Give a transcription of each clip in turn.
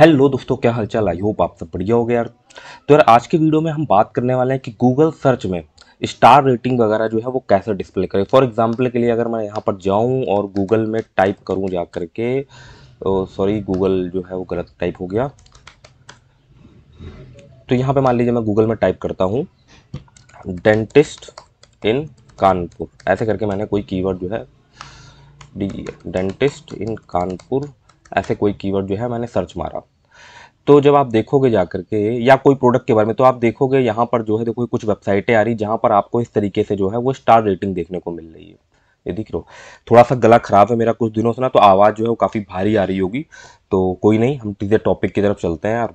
hello दोस्तों क्या हालचाल आई होप आप सब बढ़िया हो गया यार तो यार आज के वीडियो में हम बात करने वाले हैं कि गूगल सर्च में स्टार रेटिंग वगैरह जो है वो कैसे डिस्प्ले करें फॉर एग्जांपल के लिए अगर मैं यहाँ पर जाऊँ और गूगल में टाइप करूँ जा कर के सॉरी गूगल जो है वो गलत टाइप हो गया तो यहाँ पर मान लीजिए मैं गूगल में टाइप करता हूँ डेंटिस्ट इन कानपुर ऐसे करके मैंने कोई कीवर्ड जो है डेंटिस्ट इन कानपुर ऐसे कोई कीवर्ड जो है मैंने सर्च मारा तो जब आप देखोगे जा करके या कोई प्रोडक्ट के बारे में तो आप देखोगे यहाँ पर जो है देखो कुछ वेबसाइटें आ रही जहाँ पर आपको इस तरीके से जो है वो स्टार रेटिंग देखने को मिल रही है ये दिख रो थोड़ा सा गला ख़राब है मेरा कुछ दिनों से ना तो आवाज़ जो है वो काफ़ी भारी आ रही होगी तो कोई नहीं हम सीधे टॉपिक की तरफ चलते हैं यार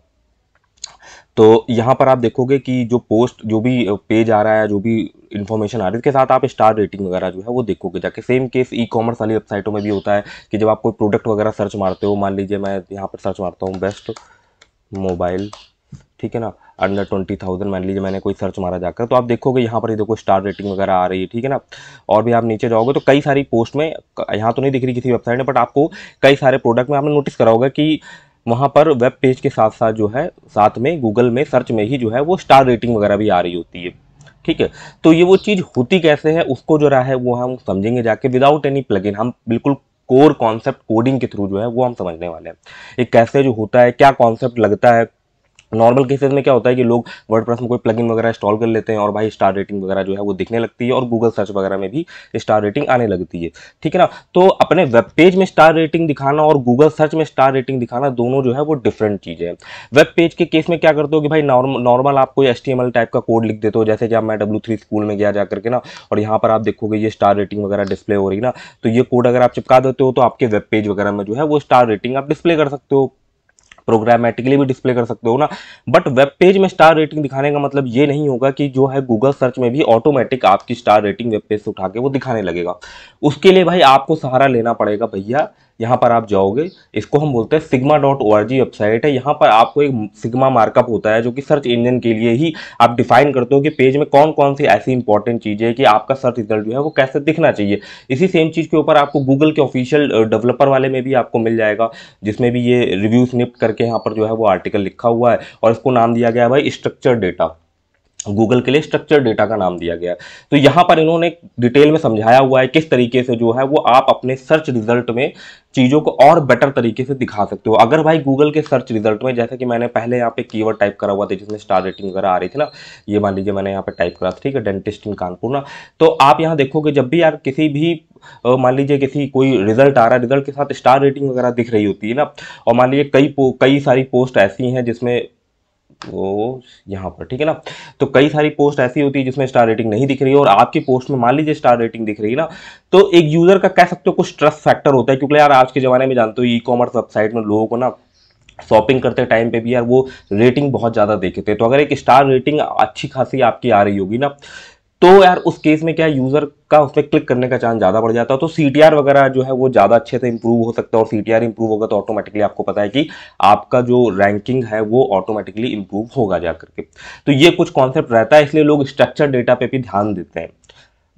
तो यहाँ पर आप देखोगे कि जो पोस्ट जो भी पेज आ रहा है जो भी इन्फॉर्मेशन आ रही है इसके साथ आप स्टार रेटिंग वगैरह जो है वो देखोगे जाके सेम केस ई कॉमर्स वाली वेबसाइटों में भी होता है कि जब आप कोई प्रोडक्ट वगैरह सर्च मारते हो मान लीजिए मैं यहाँ पर सर्च मारता हूँ बेस्ट मोबाइल ठीक है ना अंडर ट्वेंटी थाउजेंड मान लीजिए मैंने कोई सर्च मारा जाकर तो आप देखोगे यहाँ पर ये देखो स्टार रेटिंग वगैरह आ रही है ठीक है ना और भी आप नीचे जाओगे तो कई सारी पोस्ट में यहाँ तो नहीं दिख रही किसी वेबसाइट में बट आपको कई सारे प्रोडक्ट में आपने नोटिस करा होगा कि वहाँ पर वेब पेज के साथ साथ जो है साथ में गूगल में सर्च में ही जो है वो स्टार रेटिंग वगैरह भी आ रही होती है ठीक है तो ये वो चीज़ होती कैसे है उसको जो रहा है वो हम समझेंगे जाके विदाउट एनी प्लग हम बिल्कुल कोर कॉन्सेप्ट कोडिंग के थ्रू जो है वो हम समझने वाले हैं एक कैसे जो होता है क्या कॉन्सेप्ट लगता है नॉर्मल केसेस में क्या होता है कि लोग वर्डप्रेस में कोई प्लगइन वगैरह इंस्टॉल कर लेते हैं और भाई स्टार रेटिंग वगैरह जो है वो दिखने लगती है और गूगल सर्च वगैरह में भी स्टार रेटिंग आने लगती है ठीक है ना तो अपने वेब पेज में स्टार रेटिंग दिखाना और गूगल सर्च में स्टार रेटिंग दिखाना दोनों जो है वो डिफरेंट चीज़ है वेब पेज के केस में क्या करते हो कि भाई नॉर्मल आप कोई एस टाइप का कोड लिख देते हो जैसे कि आप मैं डब्ल्यू स्कूल में गया जा करके ना और यहाँ पर आप देखोगे ये स्टार रेटिंग वगैरह डिस्प्ले हो रही ना तो ये कोड अगर आप चिपका देते हो तो आपके वेब पेज वगैरह में जो है वो स्टार रेटिंग आप डिस्प्ले कर सकते हो प्रोग्रामेटिकली भी डिस्प्ले कर सकते हो ना बट वेब पेज में स्टार रेटिंग दिखाने का मतलब ये नहीं होगा कि जो है गूगल सर्च में भी ऑटोमेटिक आपकी स्टार रेटिंग वेब पेज से उठा के वो दिखाने लगेगा उसके लिए भाई आपको सहारा लेना पड़ेगा भैया यहाँ पर आप जाओगे इसको हम बोलते हैं सिग्मा डॉट ओ वेबसाइट है यहाँ पर आपको एक सिग्मा मार्कअप होता है जो कि सर्च इंजन के लिए ही आप डिफाइन करते हो कि पेज में कौन कौन सी ऐसी इंपॉर्टेंट चीज़ें कि आपका सर्च रिजल्ट जो है वो कैसे दिखना चाहिए इसी सेम चीज़ के ऊपर आपको गूगल के ऑफिशियल डेवलपर वाले में भी आपको मिल जाएगा जिसमें भी ये रिव्यू स्निप्ट करके यहाँ पर जो है वो आर्टिकल लिखा हुआ है और इसको नाम दिया गया है भाई स्ट्रक्चर डेटा गूगल के लिए स्ट्रक्चर डेटा का नाम दिया गया तो यहाँ पर इन्होंने डिटेल में समझाया हुआ है किस तरीके से जो है वो आप अपने सर्च रिजल्ट में चीज़ों को और बेटर तरीके से दिखा सकते हो अगर भाई गूगल के सर्च रिजल्ट में जैसे कि मैंने पहले यहाँ पे कीवर्ड टाइप करा हुआ था जिसमें स्टार रेटिंग वगैरह आ रही थी ना ये मान लीजिए मैंने यहाँ पर टाइप करा था ठीक है डेंटिस्ट इन कानपुर ना तो आप यहाँ देखोगे जब भी यार किसी भी मान लीजिए किसी कोई रिजल्ट आ रहा है रिजल्ट के साथ स्टार रेटिंग वगैरह दिख रही होती है ना और मान लीजिए कई कई सारी पोस्ट ऐसी हैं जिसमें वो यहाँ पर ठीक है ना तो कई सारी पोस्ट ऐसी होती है जिसमें स्टार रेटिंग नहीं दिख रही है और आपकी पोस्ट में मान लीजिए स्टार रेटिंग दिख रही है ना तो एक यूज़र का कह सकते हो कुछ ट्रस्ट फैक्टर होता है क्योंकि यार आज के ज़माने में जानते हो ई कॉमर्स वेबसाइट में लोगों को ना शॉपिंग करते टाइम पे भी यार वो रेटिंग बहुत ज़्यादा देखते हैं तो अगर एक स्टार रेटिंग अच्छी खासी आपकी आ रही होगी ना तो यार उस केस में क्या यूज़र का उस पर क्लिक करने का चांस ज़्यादा बढ़ जाता है तो सी वगैरह जो है वो ज़्यादा अच्छे से इंप्रूव हो सकता है और सी टी इंप्रूव होगा तो ऑटोमेटिकली आपको पता है कि आपका जो रैंकिंग है वो ऑटोमेटिकली इंप्रूव होगा जाकर के तो ये कुछ कॉन्सेप्ट रहता है इसलिए लोग स्ट्रक्चर डेटा पे भी ध्यान देते हैं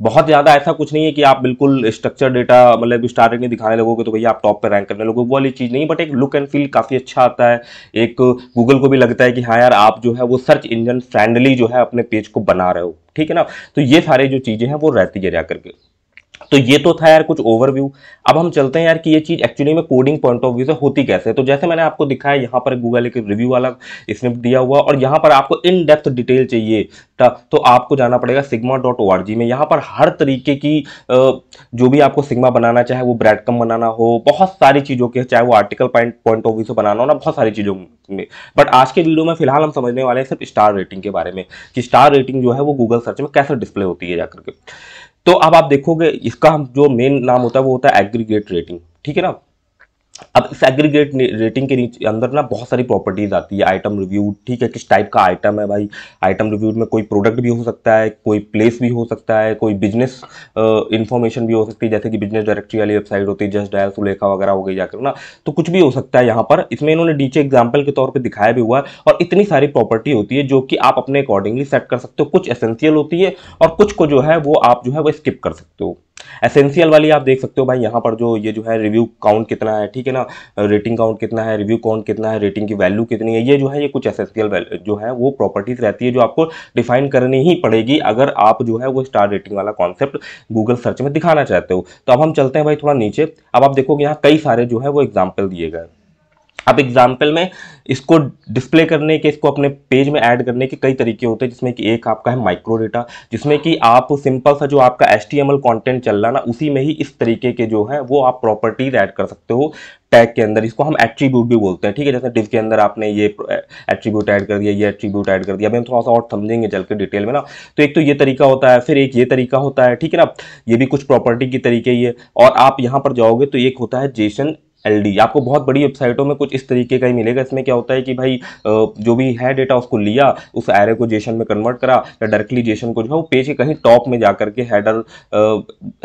बहुत ज़्यादा ऐसा कुछ नहीं है कि आप बिल्कुल स्ट्रक्चर डेटा मतलब स्टार्टिंग में दिखाने को तो भैया आप टॉप पे रैंक करने लोगों वो वाली चीज़ नहीं बट एक लुक एंड फील काफ़ी अच्छा आता है एक गूगल को भी लगता है कि हाँ यार आप जो है वो सर्च इंजन फ्रेंडली जो है अपने पेज को बना रहे हो ठीक है ना तो ये सारे जो चीज़ें हैं वो रहती है जा करके तो ये तो था यार कुछ ओवरव्यू अब हम चलते हैं यार कि ये चीज़ एक्चुअली में कोडिंग पॉइंट ऑफ व्यू से होती कैसे तो जैसे मैंने आपको दिखाया यहाँ पर गूगल एक रिव्यू वाला इसमें दिया हुआ और यहाँ पर आपको इन डेप्थ डिटेल चाहिए तो आपको जाना पड़ेगा सिग्मा डॉट ओ में यहाँ पर हर तरीके की जो भी आपको सिग्मा बनाना चाहे वो ब्रेड कम बनाना हो बहुत सारी चीज़ों के चाहे वो article point point of view से बनाना हो ना बहुत सारी चीज़ों में बट आज के वीडियो में फिलहाल हम समझने वाले हैं सिर्फ स्टार रेटिंग के बारे में कि स्टार रेटिंग जो है वो गूगल सर्च में कैसे डिस्प्ले होती है जाकर के तो अब आप देखोगे इसका जो मेन नाम होता है वो होता है एग्रीगेट रेटिंग ठीक है ना अब इस एग्रीगेट रेटिंग के नीचे अंदर ना बहुत सारी प्रॉपर्टीज़ आती है आइटम रिव्यू ठीक है किस टाइप का आइटम है भाई आइटम रिव्यू में कोई प्रोडक्ट भी हो सकता है कोई प्लेस भी हो सकता है कोई बिजनेस इंफॉर्मेशन भी हो सकती है जैसे कि बिजनेस डायरेक्टरी वाली वेबसाइट होती है जस्ट डायल सुलेखा वगैरह हो गई जाकर ना तो कुछ भी हो सकता है यहाँ पर इसमें इन्होंने नीचे एग्जाम्पल के तौर पर दिखाया भी हुआ है और इतनी सारी प्रॉपर्टी होती है जो कि आप अपने अकॉर्डिंगली सेट कर सकते हो कुछ एसेंशियल होती है और कुछ को जो है वो आप जो है वो स्किप कर सकते हो एसेंशियल वाली आप देख सकते हो भाई यहाँ पर जो ये जो है रिव्यू काउंट कितना है ठीक है ना रेटिंग काउंट कितना है रिव्यू काउंट कितना है रेटिंग की वैल्यू कितनी है ये जो है ये कुछ एसेंशियल जो है वो प्रॉपर्टीज रहती है जो आपको डिफाइन करनी ही पड़ेगी अगर आप जो है वो स्टार रेटिंग वाला कॉन्सेप्ट गूगल सर्च में दिखाना चाहते हो तो अब हम चलते हैं भाई थोड़ा नीचे अब आप देखोगे यहाँ कई सारे जो है वो एग्जाम्पल दिए गए अब एग्जाम्पल में इसको डिस्प्ले करने के इसको अपने पेज में ऐड करने के कई तरीके होते हैं जिसमें कि एक आपका है माइक्रो डेटा जिसमें कि आप सिंपल सा जो आपका एच टी कॉन्टेंट चल रहा ना उसी में ही इस तरीके के जो है वो आप प्रॉपर्टीज ऐड कर सकते हो टैग के अंदर इसको हम एट्रीब्यूट भी बोलते हैं ठीक है जैसे डिस्क के अंदर आपने ये एट्रीब्यूट ऐड कर दिया ये एट्रीब्यूट ऐड कर दिया अभी हम थोड़ा सा और समझेंगे चल के डिटेल में ना तो एक तो ये तरीका होता है फिर एक ये तरीका होता है ठीक है ना ये भी कुछ प्रॉपर्टी की तरीके ही है और आप यहाँ पर जाओगे तो एक होता है जेसन एल आपको बहुत बड़ी वेबसाइटों में कुछ इस तरीके का ही मिलेगा इसमें क्या होता है कि भाई जो भी है डेटा उसको लिया उस एरे को जेशन में कन्वर्ट करा या डायरेक्टली जेशन को जो है वो पेज के कहीं टॉप में जा करके हेडर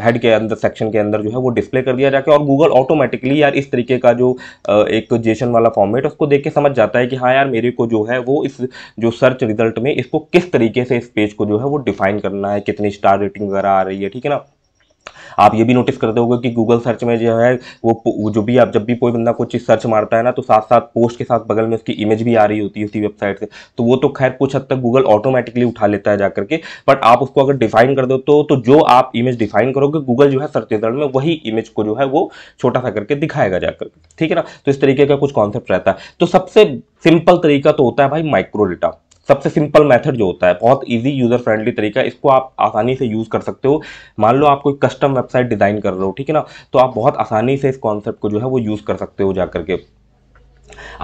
हेड के अंदर सेक्शन के अंदर जो है वो डिस्प्ले कर दिया जाके और गूगल ऑटोमेटिकली यार इस तरीके का जो एक जेशन वाला फॉर्मेट उसको देख के समझ जाता है कि हाँ यार मेरे को जो है वो इस जो सर्च रिजल्ट में इसको किस तरीके से इस पेज को जो है वो डिफाइन करना है कितनी स्टार रेटिंग वगैरह आ रही है ठीक है ना आप ये भी नोटिस करते होंगे कि गूगल सर्च में जो है वो जो भी आप जब भी कोई बंदा कुछ चीज़ सर्च मारता है ना तो साथ साथ पोस्ट के साथ बगल में उसकी इमेज भी आ रही होती है उसी वेबसाइट से तो वो तो खैर कुछ हद तक गूगल ऑटोमेटिकली उठा लेता है जाकर के बट आप उसको अगर डिफाइन कर दो तो, तो जो आप इमेज डिफाइन करोगे गूगल जो है सर्च रिजल्ट में वही इमेज को जो है वो छोटा सा करके दिखाएगा जाकर ठीक है ना तो इस तरीके का कुछ कॉन्सेप्ट रहता है तो सबसे सिंपल तरीका तो होता है भाई माइक्रो डेटा सबसे सिंपल मेथड जो होता है बहुत इजी यूज़र फ्रेंडली तरीका इसको आप आसानी से यूज़ कर सकते हो मान लो आप कोई कस्टम वेबसाइट डिज़ाइन कर रहे हो ठीक है ना तो आप बहुत आसानी से इस कॉन्सेप्ट को जो है वो यूज़ कर सकते हो जाकर के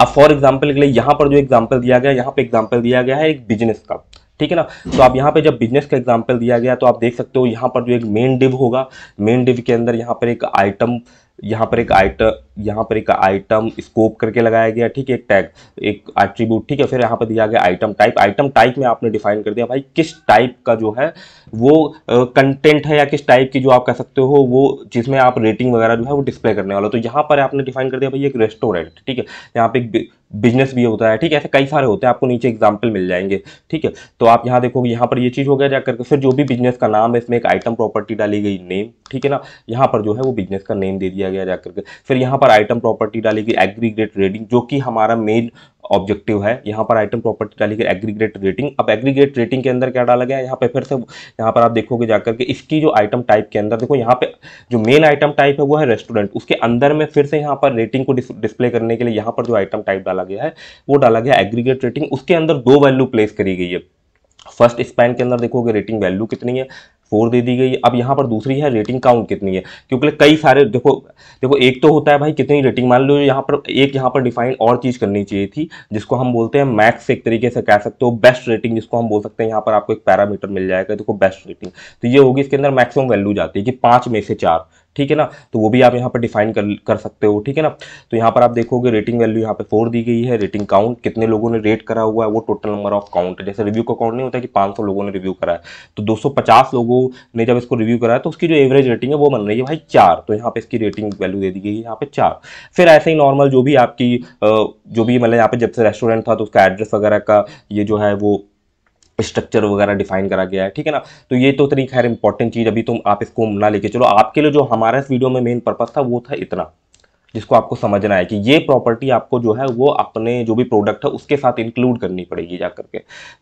अब फॉर एग्जाम्पल के लिए यहाँ पर जो एग्जाम्पल दिया गया यहाँ पर एग्जाम्पल दिया गया है एक बिजनेस का ठीक है ना तो आप यहाँ पे जब बिजनेस का एग्जाम्पल दिया गया तो आप देख सकते हो यहाँ पर जो एक मेन डिव होगा मेन डिव के अंदर यहाँ पर एक आइटम यहाँ पर एक आइटम यहाँ पर एक आइटम स्कोप करके लगाया गया ठीक है एक टैग एक एट्रीब्यूट ठीक है फिर यहाँ पर दिया गया आइटम टाइप आइटम टाइप में आपने डिफाइन कर दिया भाई किस टाइप का जो है वो कंटेंट है या किस टाइप की जो आप कह सकते हो वो जिसमें आप रेटिंग वगैरह जो है वो डिस्प्ले करने वाला तो यहाँ पर आपने डिफाइन कर दिया भाई एक रेस्टोरेंट ठीक है यहाँ पे बिजनेस भी होता है ठीक है ऐसे कई सारे होते हैं आपको नीचे एग्जाम्पल मिल जाएंगे ठीक है तो आप यहाँ देखोगे यहाँ पर ये चीज़ हो गया जाकर के फिर जो भी बिजनेस का नाम है इसमें एक आइटम प्रॉपर्टी डाली गई नेम ठीक है ना यहाँ पर जो है वो बिजनेस का नेम दे दिया गया जाकर के फिर यहाँ पर आइटम प्रॉपर्टी डाली गई एग्रीग्रेट रेडिंग जो कि हमारा मेन ऑब्जेक्टिव है यहाँ पर आइटम प्रॉपर्टी डाली गई एग्रीगेट रेटिंग अब एग्रीगेट रेटिंग के अंदर क्या डाला गया यहाँ पे फिर से यहाँ पर आप देखोगे जाकर के इसकी जो आइटम टाइप के अंदर देखो यहाँ पे जो मेन आइटम टाइप है वो है रेस्टोरेंट उसके अंदर में फिर से यहाँ पर रेटिंग को डिस्प्ले करने के लिए यहाँ पर जो आइटम टाइप डाला गया है वो डाला गया एग्रीगेट रेटिंग उसके अंदर दो वैल्यू प्लेस करी गई है फर्स्ट स्पैन के अंदर देखोगे रेटिंग वैल्यू कितनी है फोर दे दी गई अब यहाँ पर दूसरी है रेटिंग काउंट कितनी है क्योंकि कई सारे देखो देखो एक तो होता है भाई कितनी रेटिंग मान लो यहाँ पर एक यहाँ पर डिफाइन और चीज़ करनी चाहिए थी जिसको हम बोलते हैं मैक्स एक तरीके से कह सकते हो बेस्ट रेटिंग जिसको हम बोल सकते हैं यहाँ पर आपको एक पैरामीटर मिल जाएगा देखो बेस्ट रेटिंग तो ये होगी इसके अंदर मैक्सिमम वैल्यू जाती है कि पाँच में से चार ठीक है ना तो वो भी आप यहाँ पर डिफाइन कर कर सकते हो ठीक है ना तो यहाँ पर आप देखोगे रेटिंग वैल्यू यहाँ पे फोर दी गई है रेटिंग काउंट कितने लोगों ने रेट करा हुआ है वो टोटल नंबर ऑफ काउंट है जैसे रिव्यू का काउंट नहीं होता कि 500 लोगों ने रिव्यू करा है तो 250 लोगों ने जब इसको रिव्यू कराया तो उसकी जो एवरेज रेटिंग है वो बन रही है भाई चार तो यहाँ पे इसकी रेटिंग वैल्यू दे दी गई है यहाँ पे चार फिर ऐसे ही नॉर्मल जो भी आपकी जो भी मतलब यहाँ पे जब से रेस्टोरेंट था तो उसका एड्रेस वगैरह का ये जो है वो स्ट्रक्चर वगैरह डिफाइन करा गया है ठीक है ना तो ये तो तरी खैर इंपॉर्टेंट चीज़ अभी तुम आप इसको ना लेके चलो आपके लिए जो हमारा इस वीडियो में मेन पर्पज़ था वो था इतना जिसको आपको समझना है कि ये प्रॉपर्टी आपको जो है वो अपने जो भी प्रोडक्ट है उसके साथ इंक्लूड करनी पड़ेगी जाकर के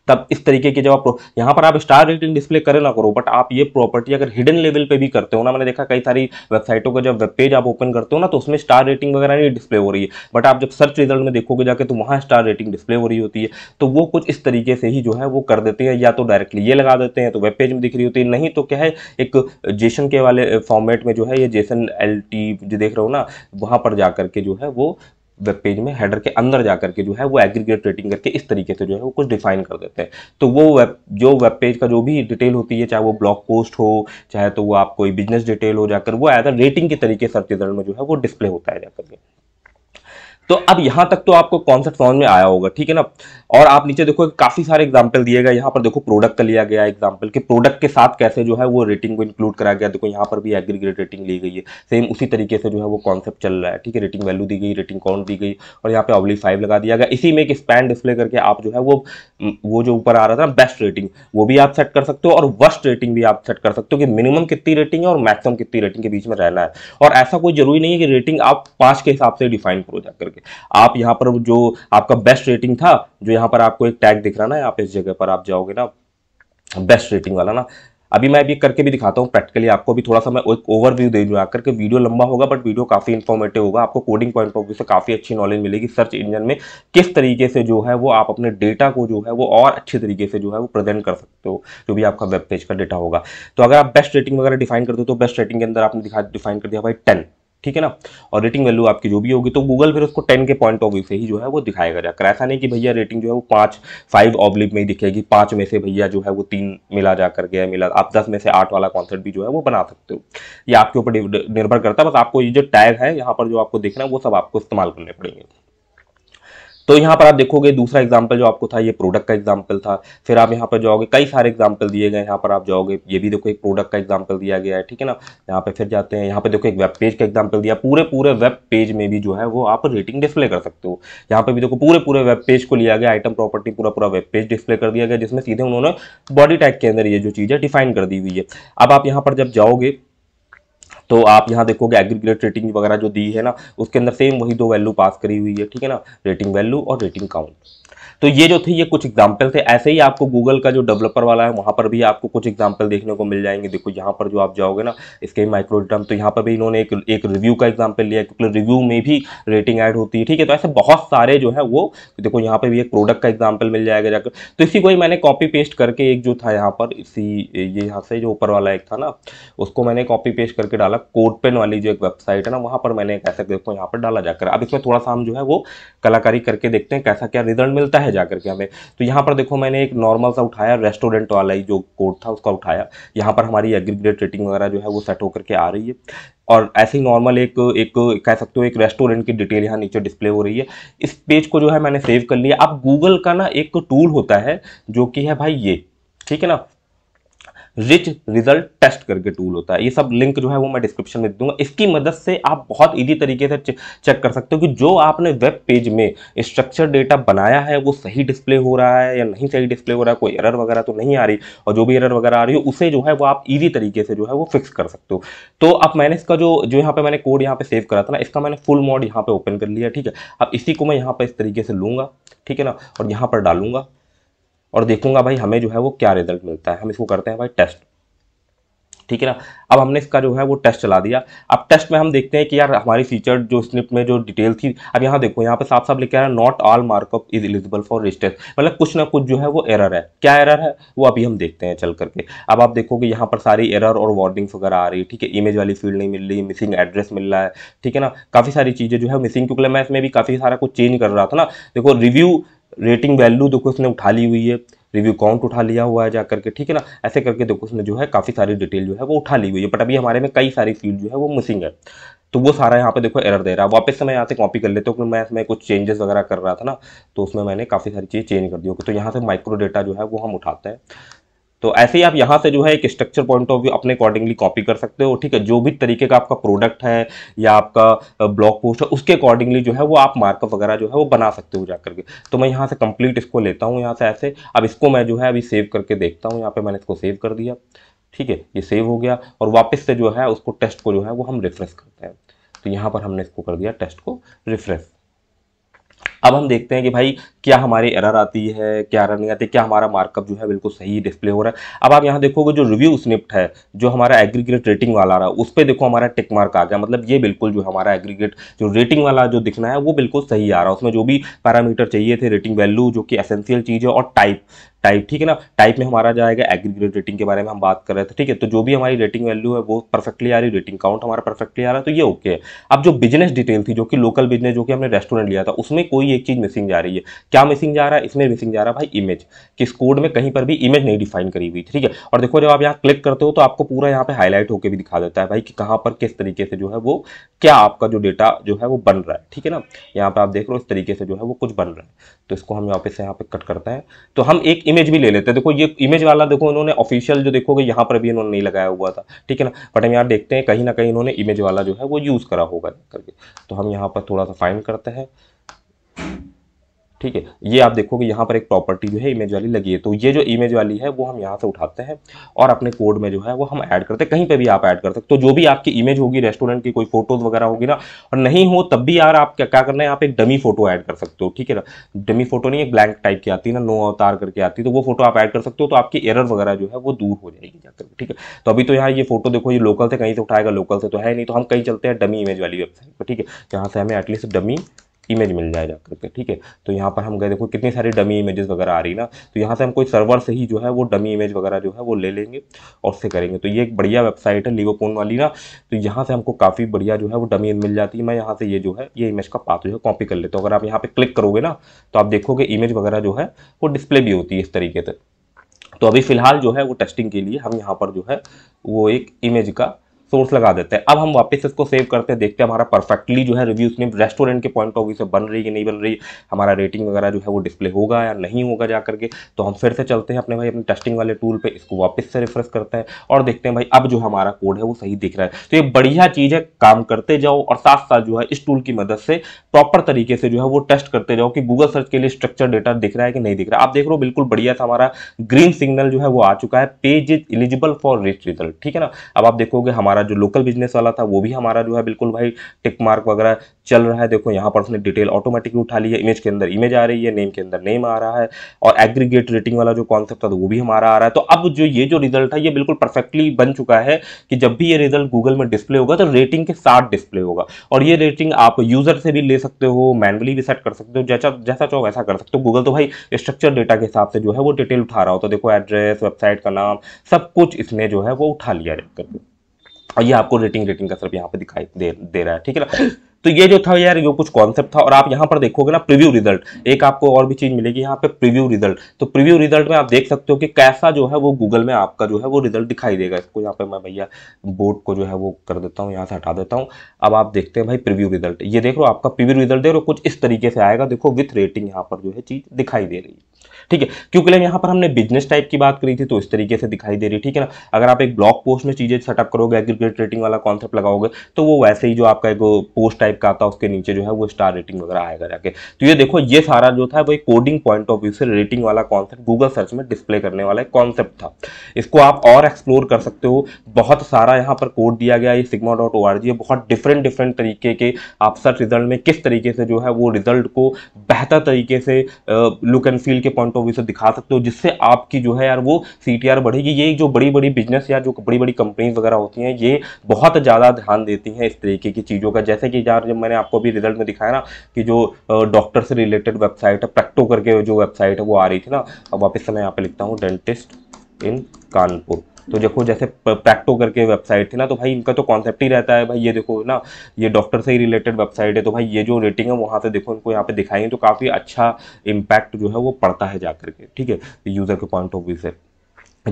तब इस तरीके की जब आप यहाँ पर आप स्टार रेटिंग डिस्प्ले करें ना करो बट आप ये प्रॉपर्टी अगर हिडन लेवल पे भी करते हो ना मैंने देखा कई सारी वेबसाइटों का जब वेब पेज आप ओपन करते हो ना तो उसमें स्टार रेटिंग वगैरह नहीं डिस्प्ले हो रही है बट आप जब सर्च रिजल्ट में देखोगे जाकर तो वहाँ स्टार रेटिंग डिस्प्ले हो रही होती है तो वो कुछ इस तरीके से ही जो है वो कर देते हैं या तो डायरेक्टली ये लगा देते हैं तो वेब पेज में दिख रही होती है नहीं तो क्या है एक जेसन के वाले फॉर्मेट में जो है ये जेसन एल जो देख रहे हो ना वहाँ वहां पर जाकर के जो है वो वेब पेज में हेडर के अंदर जा करके जो है वो एग्रीगेट रेटिंग करके इस तरीके से जो है वो कुछ डिफाइन कर देते हैं तो वो वेब जो वेब पेज का जो भी डिटेल होती है चाहे वो ब्लॉग पोस्ट हो चाहे तो वो आप कोई बिजनेस डिटेल हो जाकर वो एज अ रेटिंग के तरीके सर्च रिजल्ट में जो है वो डिस्प्ले होता है जाकर के तो अब यहां तक तो आपको कॉन्सेप्ट समझ में आया होगा ठीक है ना और आप नीचे देखो काफी सारे एग्जाम्पल दिए गए यहाँ पर देखो प्रोडक्ट का लिया गया एग्जाम्पल कि प्रोडक्ट के साथ कैसे जो है वो रेटिंग को इंक्लूड करा गया देखो यहाँ पर भी एग्रीग्रेड रेटिंग ली गई है सेम उसी तरीके से जो है वो कॉन्सेप्ट चल रहा है ठीक है रेटिंग वैल्यू दी गई रेटिंग काउंट दी गई और यहाँ पे ऑब्ली फाइव लगा दिया गया इसी में एक स्पैन डिस्प्ले करके आप जो है वो वो जो ऊपर आ रहा था ना बेस्ट रेटिंग वो भी आप सेट कर सकते हो और वर्स्ट रेटिंग भी आप सेट कर सकते हो कि मिनिमम कितनी रेटिंग है और मैक्सिमम कितनी रेटिंग के बीच में रहना है और ऐसा कोई जरूरी नहीं है कि रेटिंग आप पाँच के हिसाब से डिफाइन करो जाकर करके करके आप यहाँ पर जो आपका बेस्ट रेटिंग था जो यहाँ पर आपको एक टैग दिख रहा ना आप इस जगह पर आप जाओगे ना बेस्ट रेटिंग वाला ना अभी मैं अभी करके भी दिखाता हूँ प्रैक्टिकली आपको भी थोड़ा सा मैं एक ओवरव्यू दे दूँ आकर के वीडियो लंबा होगा बट वीडियो काफ़ी इन्फॉर्मेटिव होगा आपको कोडिंग पॉइंट ऑफ व्यू से काफ़ी अच्छी नॉलेज मिलेगी सर्च इंजन में किस तरीके से जो है वो आप अपने डेटा को जो है वो और अच्छे तरीके से जो है वो प्रेजेंट कर सकते हो जो भी आपका वेब पेज का डेटा होगा तो अगर आप बेस्ट रेटिंग वगैरह डिफाइन कर दो तो बेस्ट रेटिंग के अंदर आपने दिखा डिफाइन कर दिया भाई टेन ठीक है ना और रेटिंग वैल्यू आपकी जो भी होगी तो गूगल फिर उसको टेन के पॉइंट ऑफ व्यू से ही जो है वो दिखाया गया जाकर ऐसा नहीं कि भैया रेटिंग जो है वो पाँच फाइव ऑब्लिक में ही दिखेगी पाँच में से भैया जो है वो तीन मिला जा गया मिला आप दस में से आठ वाला कॉन्सर्ट भी जो है वो बना सकते हो ये आपके ऊपर निर्भर करता है बस आपको ये जो टैग है यहाँ पर जो आपको देखना है वो सब आपको इस्तेमाल करने पड़ेंगे तो यहाँ पर आप देखोगे दूसरा एग्जाम्पल जो आपको था ये प्रोडक्ट का एग्जाम्पल था फिर आप यहाँ पर जाओगे कई सारे एग्जाम्पल दिए गए यहाँ पर आप जाओगे ये भी देखो एक प्रोडक्ट का एग्जाम्पल दिया गया है ठीक है ना यहाँ पर फिर जाते हैं यहाँ पर देखो एक वेब पेज का एग्जाम्पल दिया पूरे पूरे वेब पेज में भी जो है वो आप रेटिंग डिस्प्ले कर सकते हो यहाँ पर भी देखो पूरे पूरे वेब पेज को लिया गया आइटम प्रॉपर्टी पूरा पूरा वेब पेज डिस्प्ले कर दिया गया जिसमें सीधे उन्होंने बॉडी टैग के अंदर ये जो चीज़ है डिफाइन कर दी हुई है अब आप यहाँ पर जब जाओगे तो आप यहाँ देखोगे एग्रीगेट रेटिंग वगैरह जो दी है ना उसके अंदर सेम वही दो वैल्यू पास करी हुई है ठीक है ना रेटिंग वैल्यू और रेटिंग काउंट तो ये जो थे ये कुछ एग्जाम्पल थे ऐसे ही आपको गूगल का जो डेवलपर वाला है वहाँ पर भी आपको कुछ एग्जाम्पल देखने को मिल जाएंगे देखो यहाँ पर जो आप जाओगे ना इसके माइक्रोडम तो यहाँ पर भी इन्होंने एक एक रिव्यू का एग्जाम्पल लिया क्योंकि रिव्यू में भी रेटिंग एड होती है ठीक है तो ऐसे बहुत सारे जो है वो देखो यहाँ पर भी एक प्रोडक्ट का एग्जाम्पल मिल जाएगा जाकर तो इसी को ही मैंने कॉपी पेस्ट करके एक जो था यहाँ पर इसी ये यहाँ से जो ऊपर वाला एक था ना उसको मैंने कॉपी पेस्ट करके डाला कोडपेन वाली जो एक वेबसाइट है ना वहाँ पर मैंने कैसे देखो यहाँ पर डाला जाकर अब इसमें थोड़ा सा हम जो है वो कलाकारी करके देखते हैं कैसा क्या रिजल्ट मिलता है है जाकर के हमें तो यहाँ पर देखो मैंने एक नॉर्मल सा उठाया रेस्टोरेंट वाला ही जो कोड था उसका उठाया यहाँ पर हमारी एग्रीग्रेड रेटिंग वगैरह जो है वो सेट होकर के आ रही है और ऐसे ही नॉर्मल एक एक कह सकते हो एक रेस्टोरेंट की डिटेल यहाँ नीचे डिस्प्ले हो रही है इस पेज को जो है मैंने सेव कर लिया अब गूगल का ना एक टूल होता है जो कि है भाई ये ठीक है ना रिच रिजल्ट टेस्ट करके टूल होता है ये सब लिंक जो है वो मैं डिस्क्रिप्शन में दूंगा इसकी मदद से आप बहुत ईजी तरीके से चेक कर सकते हो कि जो आपने वेब पेज में स्ट्रक्चर डेटा बनाया है वो सही डिस्प्ले हो रहा है या नहीं सही डिस्प्ले हो रहा है कोई एरर वगैरह तो नहीं आ रही और जो भी एरर वगैरह आ रही हो उसे जो है वो आप ईजी तरीके से जो है वो फिक्स कर सकते हो तो अब मैंने इसका जो जो यहाँ पर मैंने कोड यहाँ पर सेव करा था ना इसका मैंने फुल मॉड यहाँ पर ओपन कर लिया ठीक है अब इसी को मैं यहाँ पर इस तरीके से लूँगा ठीक है ना और यहाँ पर डालूंगा और देखूंगा भाई हमें जो है वो क्या रिजल्ट मिलता है हम इसको करते हैं भाई टेस्ट ठीक है ना अब हमने इसका जो है वो टेस्ट चला दिया अब टेस्ट में हम देखते हैं कि यार हमारी फीचर जो स्निप में जो डिटेल थी अब यहाँ देखो यहाँ पे साफ साफ लिखा है not all markup is eligible for results मतलब कुछ ना कुछ जो है वो एरर है क्या एरर है वो अभी हम देखते हैं चल करके अब आप देखोगे यहाँ पर सारी एरर और वार्निंग्स वगैरह आ रही है ठीक है इमेज वाली फील्ड नहीं मिल रही मिसिंग एड्रेस मिल रहा है ठीक है ना काफ़ी सारी चीज़ें जो है मिसिंग क्योंकि मैं इसमें भी काफ़ी सारा कुछ चेंज कर रहा था ना देखो रिव्यू रेटिंग वैल्यू देखो इसने उठा ली हुई है रिव्यू काउंट उठा लिया हुआ है जा करके ठीक है ना ऐसे करके देखो उसने जो है काफ़ी सारी डिटेल जो है वो उठा ली हुई है बट अभी हमारे में कई सारी फील्ड जो है वो मिसिंग है तो वो सारा यहाँ पे देखो एरर दे रहा है वापस से मैं यहाँ से कॉपी कर लेता हूँ क्योंकि मैं इसमें कुछ चेंजेस वगैरह कर रहा था ना तो उसमें मैंने काफ़ी सारी चीज़ चेंज कर दी होगी तो यहाँ से माइक्रो डेटा जो है वो हम उठाते हैं तो ऐसे ही आप यहाँ से जो है एक स्ट्रक्चर पॉइंट ऑफ व्यू अपने अकॉर्डिंगली कॉपी कर सकते हो ठीक है जो भी तरीके का आपका प्रोडक्ट है या आपका ब्लॉग पोस्ट है उसके अकॉर्डिंगली जो है वो आप मार्कअप वगैरह जो है वो बना सकते हो जा के तो मैं यहाँ से कंप्लीट इसको लेता हूँ यहाँ से ऐसे अब इसको मैं जो है अभी सेव करके देखता हूँ यहाँ पर मैंने इसको सेव कर दिया ठीक है ये सेव हो गया और वापस से जो है उसको टेस्ट को जो है वो हम रिफ्रेश करते हैं तो यहाँ पर हमने इसको कर दिया टेस्ट को रिफ्रेश अब हम देखते हैं कि भाई क्या हमारी एरर आती है क्या एरर नहीं आती क्या हमारा मार्कअप जो है बिल्कुल सही डिस्प्ले हो रहा है अब आप यहाँ देखोगे जो रिव्यू स्निप्ट है जो हमारा एग्रीगेट रेटिंग वाला रहा उस पर देखो हमारा टिक मार्क आ गया मतलब ये बिल्कुल जो हमारा एग्रीगेट जो रेटिंग वाला जो दिखना है वो बिल्कुल सही आ रहा है उसमें जो भी पैरामीटर चाहिए थे रेटिंग वैल्यू जो कि एसेंशियल चीज़ है और टाइप टाइप ठीक है ना टाइप में हमारा जाएगा एग्रीग्रेड रेटिंग के बारे में हम बात कर रहे थे ठीक है तो जो भी हमारी रेटिंग वैल्यू है वो परफेक्टली आ रही रेटिंग काउंट हमारा परफेक्टली आ रहा है तो ये ओके है अब जो बिजनेस डिटेल थी जो कि लोकल बिजनेस जो कि हमने रेस्टोरेंट लिया था उसमें कोई एक चीज़ मिसिंग जा रही है क्या मिसिंग जा रहा है इसमें मिसिंग जा रहा है भाई इमेज किस कोड में कहीं पर भी इमेज नहीं डिफाइन करी हुई ठीक है और देखो जब आप यहाँ क्लिक करते हो तो आपको पूरा यहाँ पे हाईलाइट होकर भी दिखा देता है भाई कि कहाँ पर किस तरीके से जो है वो क्या आपका जो डेटा जो है वो बन रहा है ठीक है ना यहाँ पर आप देख रहे हो इस तरीके से जो है वो कुछ बन रहा है तो इसको हम यहाँ पे से यहाँ पे कट करते हैं तो हम एक इमेज इमेज भी ले लेते हैं देखो ये इमेज वाला देखो इन्होंने ऑफिशियल जो देखोगे यहाँ पर भी इन्होंने नहीं लगाया हुआ था ठीक है ना बट हम यहाँ देखते हैं कहीं ना कहीं इन्होंने इमेज वाला जो है वो यूज़ करा होगा करके तो हम यहाँ पर थोड़ा सा फाइन करते हैं ठीक है ये आप देखोगे यहाँ पर एक प्रॉपर्टी जो है इमेज वाली लगी है तो ये जो इमेज वाली है वो हम यहाँ से उठाते हैं और अपने कोड में जो है वो हम ऐड करते हैं कहीं पे भी आप ऐड कर सकते तो जो भी आपकी इमेज होगी रेस्टोरेंट की कोई फोटोज वगैरह होगी ना और नहीं हो तब भी यार आप क्या क्या करना है आप एक डमी फोटो ऐड कर सकते हो ठीक है ना डमी फोटो नहीं एक ब्लैंक टाइप की आती है ना नो अवतार करके आती है तो वो फोटो आप ऐड कर सकते हो तो आपकी एरर वगैरह जो है वो दूर हो जाएगी जाकर ठीक है तो अभी तो यहाँ ये फोटो देखो ये लोकल से कहीं से उठाएगा लोकल से तो है नहीं तो हम कहीं चलते हैं डमी इमेज वाली वेबसाइट पर ठीक है यहाँ से हमें एटलीस्ट डमी इमेज मिल जाए जा करके ठीक है तो यहाँ पर हम गए देखो कितनी सारी डमी इमेजेस वगैरह आ रही ना तो यहाँ से हम कोई सर्वर से ही जो है वो डमी इमेज वगैरह जो है वो ले लेंगे और से करेंगे तो ये एक बढ़िया वेबसाइट है लिवोपोन वाली ना तो यहाँ से हमको काफ़ी बढ़िया जो है वो डमी मिल जाती है मैं यहाँ से ये जो है ये इमेज का पाथ जो है कॉपी कर लेता हूँ अगर आप यहाँ पर क्लिक करोगे ना तो आप देखोगे इमेज वगैरह जो है वो डिस्प्ले भी होती है इस तरीके से तो अभी फ़िलहाल जो है वो टेस्टिंग के लिए हम यहाँ पर जो है वो एक इमेज का सोर्स लगा देते हैं अब हम वापस इसको सेव करते हैं देखते हैं हमारा परफेक्टली जो है रिव्यूज में रेस्टोरेंट के पॉइंट ऑफ व्यू से बन रही कि नहीं बन रही हमारा रेटिंग वगैरह जो है वो डिस्प्ले होगा या नहीं होगा जाकर के तो हम फिर से चलते हैं अपने भाई अपने टेस्टिंग वाले टूल पर इसको वापस से रिफ्रेश करते हैं और देखते हैं भाई अब जो हमारा कोड है वो सही दिख रहा है तो ये बढ़िया चीज़ है काम करते जाओ और साथ साथ जो है इस टूल की मदद से प्रॉपर तरीके से जो है वो टेस्ट करते जाओ कि गूगल सर्च के लिए स्ट्रक्चर डेटा दिख रहा है कि नहीं दिख रहा है आप देख रहे हो बिल्कुल बढ़िया था हमारा ग्रीन सिग्नल जो है वो आ चुका है page is eligible for rich result ठीक है ना अब आप देखोगे हमारा हमारा जो लोकल बिजनेस वाला था वो भी हमारा जो है बिल्कुल भाई टिक मार्क वगैरह चल रहा है देखो यहाँ पर उसने डिटेल ऑटोमेटिकली उठा लिया इमेज के अंदर इमेज आ रही है नेम के अंदर नेम आ रहा है और एग्रीगेट रेटिंग वाला जो कॉन्सेप्ट था वो भी हमारा आ रहा है तो अब जो ये जो रिजल्ट है ये बिल्कुल परफेक्टली बन चुका है कि जब भी ये रिजल्ट गूगल में डिस्प्ले होगा तो रेटिंग के साथ डिस्प्ले होगा और ये रेटिंग आप यूजर से भी ले सकते हो मैनुअली भी सेट कर सकते हो जैसा जैसा चाहो वैसा कर सकते हो गूगल तो भाई स्ट्रक्चर डेटा के हिसाब से जो है वो डिटेल उठा रहा हो तो देखो एड्रेस वेबसाइट का नाम सब कुछ इसमें जो है वो उठा लिया करके और ये आपको रेटिंग रेटिंग का सिर्फ यहाँ पे दिखाई दे दे रहा है ठीक है ना तो ये जो था यार ये कुछ कॉन्सेप्ट था और आप यहाँ पर देखोगे ना प्रीव्यू रिजल्ट एक आपको और भी चीज़ मिलेगी यहाँ पे प्रीव्यू रिजल्ट तो प्रीव्यू रिजल्ट में आप देख सकते हो कि कैसा जो है वो गूगल में आपका जो है वो रिजल्ट दिखाई देगा इसको यहाँ पे मैं भैया बोर्ड को जो है वो कर देता हूँ यहाँ से हटा देता हूँ अब आप देखते हैं भाई प्रिव्यू रिजल्ट ये देख लो आपका प्रिव्यू रिजल्ट देख रहे हो कुछ इस तरीके से आएगा देखो विथ रेटिंग यहाँ पर जो है चीज़ दिखाई दे रही है ठीक है क्योंकि यहाँ पर हमने बिजनेस टाइप की बात करी थी तो इस तरीके से दिखाई दे रही है ठीक है ना अगर आप एक ब्लॉग पोस्ट में चीज़ें सेटअप करोगे एग्रीगेट रेटिंग वाला कॉन्सेप्ट लगाओगे तो वो वैसे ही जो आपका एक पोस्ट टाइप का आता है उसके नीचे जो है वो स्टार रेटिंग वगैरह आएगा जाके तो ये देखो ये सारा जो था वो एक कोडिंग पॉइंट ऑफ व्यू से रेटिंग वाला कॉन्सेप्ट गूगल सर्च में डिस्प्ले करने वाला एक कॉन्सेप्ट था इसको आप और एक्सप्लोर कर सकते हो बहुत सारा यहाँ पर कोड दिया गया ये sigma dot O R G बहुत डिफरेंट डिफरेंट तरीके के आप सर्च रिजल्ट में किस तरीके से जो है वो रिजल्ट को बेहतर तरीके से लुक एंड फील के पॉइंट कहोगे सर दिखा सकते हो जिससे आपकी जो है यार वो सी बढ़ेगी ये जो बड़ी बड़ी बिजनेस या जो बड़ी बड़ी कंपनीज वगैरह होती हैं ये बहुत ज़्यादा ध्यान देती हैं इस तरीके की चीज़ों का जैसे कि यार जब मैंने आपको अभी रिजल्ट में दिखाया ना कि जो डॉक्टर से रिलेटेड वेबसाइट है प्रैक्टो करके जो वेबसाइट है वो आ रही थी ना अब वापस से मैं यहाँ पर लिखता हूँ डेंटिस्ट इन कानपुर तो देखो जैसे प्रैक्टो करके वेबसाइट थी ना तो भाई इनका तो कॉन्सेप्ट ही रहता है भाई ये देखो ना ये डॉक्टर से ही रिलेटेड वेबसाइट है तो भाई ये जो रेटिंग है वहाँ से देखो इनको यहाँ पे दिखाएंगे तो काफ़ी अच्छा इम्पैक्ट जो है वो पड़ता है जा करके ठीक है यूज़र के पॉइंट ऑफ व्यू से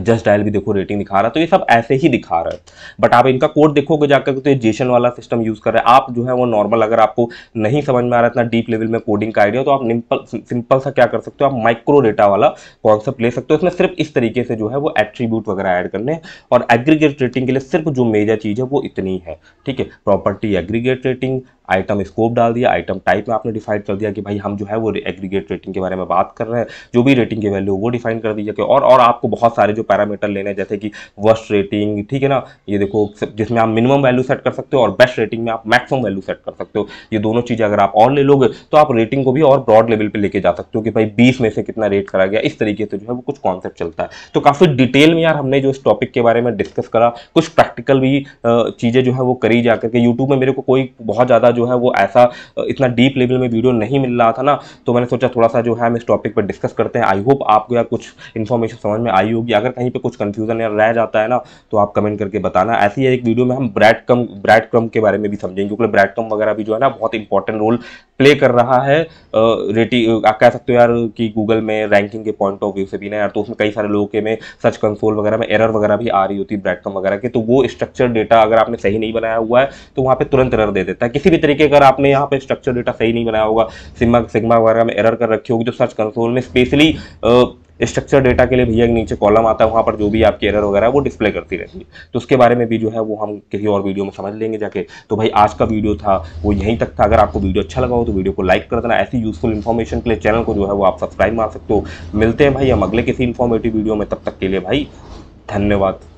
जस्ट डायल भी देखो रेटिंग दिखा रहा है तो ये सब ऐसे ही दिखा रहा है बट आप इनका कोड देखोगे जाकर तो ये जेशन वाला सिस्टम यूज़ कर रहे हैं आप जो है वो नॉर्मल अगर आपको नहीं समझ में आ रहा इतना डीप लेवल में कोडिंग का आइडिया तो आप निम्पल सिंपल सा क्या कर सकते हो आप माइक्रो डेटा वाला कॉन्सेप्ट ले सकते हो इसमें सिर्फ इस तरीके से जो है वो एट्रीब्यूट वगैरह ऐड करने और एग्रीगेट रेटिंग के लिए सिर्फ जो मेजर चीज़ है वो इतनी है ठीक है property aggregate rating item scope डाल दिया आइटम टाइप में आपने डिफाइन कर दिया कि भाई हम जो है वो एग्रीगेट रेटिंग के बारे में बात कर रहे हैं जो भी रेटिंग की वैल्यू वो डिफाइन कर दीजिए और और आपको बहुत सारे जो पैरामीटर लेने हैं जैसे कि वर्स्ट रेटिंग ठीक है ना ये देखो जिसमें आप मिनिमम वैल्यू सेट कर सकते हो और बेस्ट रेटिंग में आप मैक्सिमम वैल्यू सेट कर सकते हो ये दोनों चीज़ें अगर आप और ले लोगे तो आप रेटिंग को भी और ब्रॉड लेवल पर लेके जा सकते हो कि भाई बीस में से कितना रेट करा गया इस तरीके से जो है वो कुछ कॉन्सेप्ट चलता है तो काफ़ी डिटेल में यार हमने जो इस टॉपिक के बारे में डिस्कस करा कुछ प्रैक्टिकल भी चीज़ें जो है वो करी जा करके यूट्यूब में मेरे को कोई बहुत ज़्यादा जो है वो ऐसा इतना डीप लेवल में वीडियो नहीं मिल रहा था ना तो मैंने सोचा थोड़ा सा जो है हम इस टॉपिक पर डिस्कस करते हैं आई होप आपको या कुछ इन्फॉर्मेशन समझ में आई होगी अगर कहीं पर कुछ कन्फ्यूजन या रह जाता है ना तो आप कमेंट करके बताना ऐसी एक वीडियो में हम ब्रैड कम ब्रैड क्रम के बारे में भी समझेंगे क्योंकि ब्रैड कम वगैरह भी जो है ना बहुत इंपॉर्टेंट रोल प्ले कर रहा है रेटी आप कह सकते हो यार कि गूगल में रैंकिंग के पॉइंट ऑफ व्यू से भी ना यार तो उसमें कई सारे लोगों के में सर्च कंसोल वगैरह में एरर वगैरह भी आ रही होती है ब्रैडकम वगैरह के तो वो स्ट्रक्चर डेटा अगर आपने सही नहीं बनाया हुआ है तो वहाँ पे तुरंत एरर दे देता है किसी भी तरीके अगर आपने यहाँ पर स्ट्रक्चर डेटा सही नहीं बनाया होगा सिग्मा सिग्मा वगैरह में एरर कर रखी होगी तो सर्च कंसोल में स्पेशली स्ट्रक्चर डेटा के लिए भैया नीचे कॉलम आता है वहाँ पर जो भी आपकी एरर वगैरह वो डिस्प्ले करती रहती है तो उसके बारे में भी जो है वो हम किसी और वीडियो में समझ लेंगे जाके तो भाई आज का वीडियो था वो यहीं तक था अगर आपको वीडियो अच्छा लगा हो तो वीडियो को लाइक कर देना ऐसी यूजफुल इन्फॉर्मेशन के लिए चैनल को जो है वो आप सब्सक्राइब मार सकते हो मिलते हैं भाई हम अगले किसी इन्फॉर्मेटिव वीडियो में तब तक के लिए भाई धन्यवाद